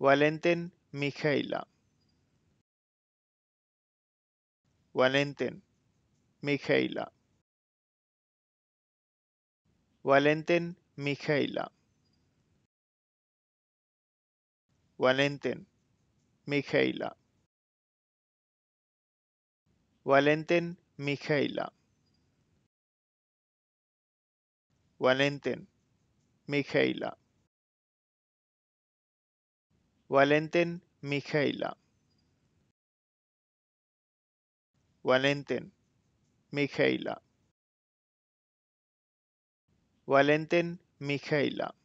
Valentin Mijaila. Valentin Mijaila. Valenten Mijaila. Valenten Mijaila. Valentin Mijaila. Valenten Mijaila. Valenten Mijaila. Valenten Michaela. Valenten Mijaila.